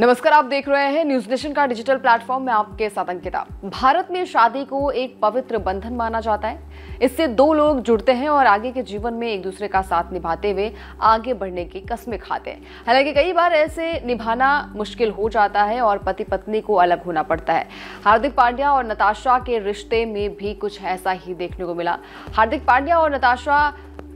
नमस्कार आप देख रहे हैं न्यूज नेशन का डिजिटल प्लेटफॉर्म में आपके साथ अंकिता भारत में शादी को एक पवित्र बंधन माना जाता है इससे दो लोग जुड़ते हैं और आगे के जीवन में एक दूसरे का साथ निभाते हुए आगे बढ़ने की कस्में खाते हैं हालांकि कई बार ऐसे निभाना मुश्किल हो जाता है और पति पत्नी को अलग होना पड़ता है हार्दिक पांड्या और नताशा के रिश्ते में भी कुछ ऐसा ही देखने को मिला हार्दिक पांड्या और नताशा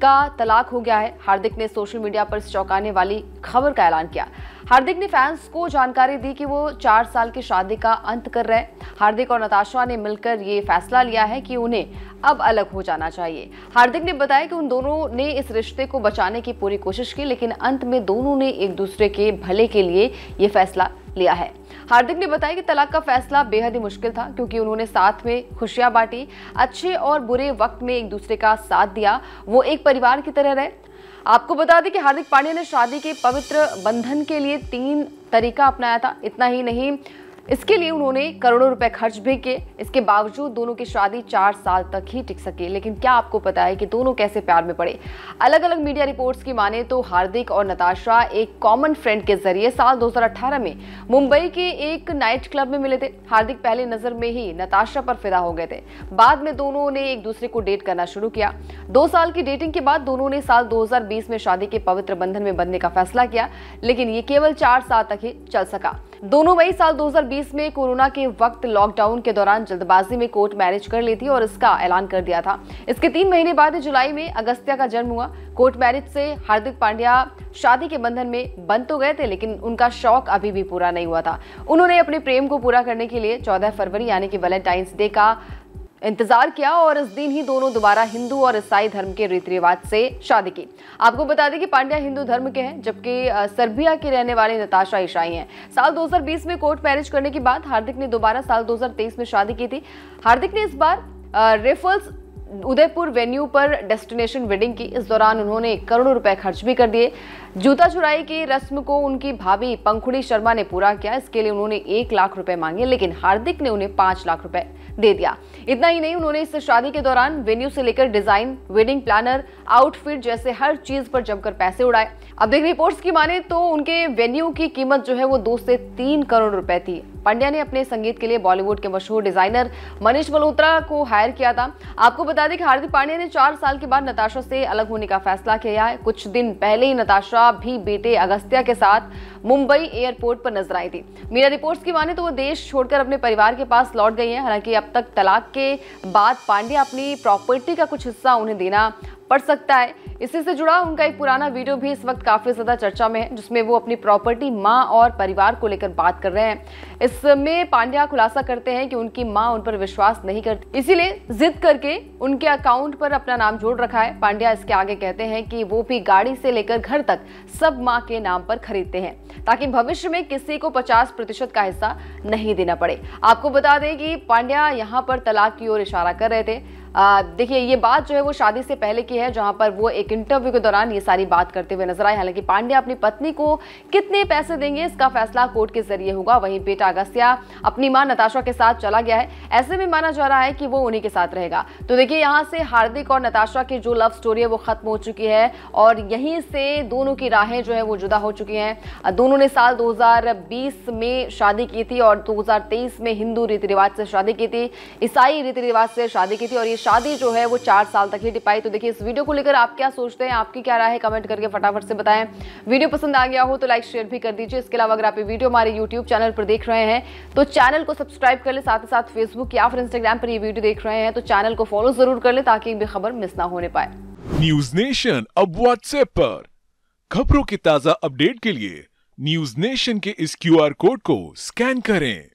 का तलाक हो गया है हार्दिक ने सोशल मीडिया पर चौंकाने वाली खबर का ऐलान किया हार्दिक ने फैंस को जानकारी दी कि वो चार साल की शादी का अंत कर रहे हैं हार्दिक और नताशा ने मिलकर ये फैसला लिया है कि उन्हें अब अलग हो जाना चाहिए हार्दिक ने बताया कि उन दोनों ने इस रिश्ते को बचाने की पूरी कोशिश की लेकिन अंत में दोनों ने एक दूसरे के भले के लिए ये फैसला लिया है हार्दिक ने बताया कि तलाक का फैसला बेहद ही मुश्किल था क्योंकि उन्होंने साथ में खुशियां बांटी अच्छे और बुरे वक्त में एक दूसरे का साथ दिया वो एक परिवार की तरह रहे आपको बता दें कि हार्दिक पांड्या ने शादी के पवित्र बंधन के लिए तीन तरीका अपनाया था इतना ही नहीं इसके लिए उन्होंने करोड़ों रुपए खर्च भी किए इसके बावजूद दोनों की शादी चार साल तक ही टिक सके लेकिन क्या आपको पता है कि दोनों कैसे प्यार में पड़े अलग अलग मीडिया रिपोर्ट्स की माने तो हार्दिक और नताशा एक कॉमन फ्रेंड के जरिए साल 2018 में मुंबई के एक नाइट क्लब में मिले थे हार्दिक पहले नजर में ही नताशा पर फिदा हो गए थे बाद में दोनों ने एक दूसरे को डेट करना शुरू किया दो साल की डेटिंग के बाद दोनों ने साल दो में शादी के पवित्र बंधन में बनने का फैसला किया लेकिन ये केवल चार साल तक ही चल सका दोनों मई साल 2020 में कोरोना के वक्त लॉकडाउन के दौरान जल्दबाजी में कोर्ट मैरिज कर ली थी और इसका ऐलान कर दिया था इसके तीन महीने बाद जुलाई में अगस्त्या का जन्म हुआ कोर्ट मैरिज से हार्दिक पांड्या शादी के बंधन में बंद तो गए थे लेकिन उनका शौक अभी भी पूरा नहीं हुआ था उन्होंने अपने प्रेम को पूरा करने के लिए 14 फरवरी यानी कि वैलेंटाइंस डे का इंतजार किया और इस दिन ही दोनों दोबारा हिंदू और ईसाई धर्म के रीति रिवाज से शादी की आपको बता दें कि पांड्या हिंदू धर्म के हैं जबकि सर्बिया के रहने वाले नताशा ईसाई हैं साल 2020 में कोर्ट मैरिज करने के बाद हार्दिक ने दोबारा साल 2023 में शादी की थी हार्दिक ने इस बार रेफल्स उदयपुर वेन्यू पर डेस्टिनेशन वेडिंग की इस दौरान उन्होंने करोड़ों रुपए खर्च भी कर दिए जूता चुराई की रस्म को उनकी भाभी पंखुड़ी शर्मा ने पूरा किया इसके लिए उन्होंने एक लाख रुपए मांगे लेकिन हार्दिक ने उन्हें पांच लाख रुपए दे दिया इतना ही नहीं उन्होंने इस शादी के दौरान वेन्यू से लेकर डिजाइन वेडिंग प्लानर आउटफिट जैसे हर चीज पर जमकर पैसे उड़ाए अब देख रिपोर्ट्स की माने तो उनके वेन्यू की कीमत जो है वो दो से तीन करोड़ रुपए थी पांड्या ने अपने संगीत के लिए बॉलीवुड के मशहूर डिजाइनर मनीष मल्होत्रा को हायर किया था आपको बता दें कि हार्दिक पांड्या ने चार साल के बाद नताशा से अलग होने का फैसला किया है कुछ दिन पहले ही नताशा भी बेटे अगस्त्या के साथ मुंबई एयरपोर्ट पर नजर आई थी मीडिया रिपोर्ट्स की माने तो वो देश छोड़कर अपने परिवार के पास लौट गई हैं हालांकि अब तक तलाक के बाद पांड्या अपनी प्रॉपर्टी का कुछ हिस्सा उन्हें देना पड़ सकता है इसी से जुड़ा उनका एक पुराना वीडियो भी इस वक्त काफी ज्यादा चर्चा में है जिसमें वो अपनी प्रॉपर्टी माँ और परिवार को लेकर बात कर रहे हैं इस इसमें पांड्या खुलासा करते हैं कि उनकी माँ उन पर विश्वास नहीं करती इसीलिए जिद करके उनके अकाउंट पर अपना नाम जोड़ रखा है पांड्या इसके आगे कहते हैं कि वो भी गाड़ी से लेकर घर तक सब माँ के नाम पर खरीदते हैं ताकि भविष्य में किसी को पचास प्रतिशत का हिस्सा नहीं देना पड़े आपको बता दें कि पांड्या यहाँ पर तलाक की ओर इशारा कर रहे थे देखिए ये बात जो है वो शादी से पहले की है जहां पर वो एक इंटरव्यू के दौरान ये सारी बात करते हुए नजर आए हालांकि पांडे अपनी पत्नी को कितने पैसे देंगे इसका फैसला कोर्ट के जरिए होगा वहीं बेटा अगस्या अपनी मां नताशा के साथ चला गया है ऐसे में माना जा रहा है कि वो उन्हीं के साथ रहेगा तो देखिए यहाँ से हार्दिक और नताशा की जो लव स्टोरी है वो खत्म हो चुकी है और यहीं से दोनों की राहें जो है वो जुदा हो चुकी हैं दोनों ने साल दो में शादी की थी और दो में हिंदू रीति रिवाज से शादी की थी ईसाई रीति रिवाज से शादी की थी और ये शादी जो है वो चार साल तक ही टिपाई तो देखिए इस वीडियो को लेकर आप क्या सोचते हैं आपकी क्या राय है कमेंट करके फटाफट से बताएं वीडियो पसंद आ गया हो तो लाइक शेयर भी कर दीजिए इसके अलावा अगर आप ये वीडियो हमारे यूट्यूब चैनल पर देख रहे हैं तो चैनल को सब्सक्राइब कर ले साथ ही साथ फेसबुक या फिर इंस्टाग्राम पर ये वीडियो देख रहे हैं तो चैनल को फॉलो जरूर कर ले ताकि भी खबर मिस ना होने पाए न्यूज नेशन अब व्हाट्सएप पर खबरों की ताजा अपडेट के लिए न्यूज नेशन के इस क्यू कोड को स्कैन करें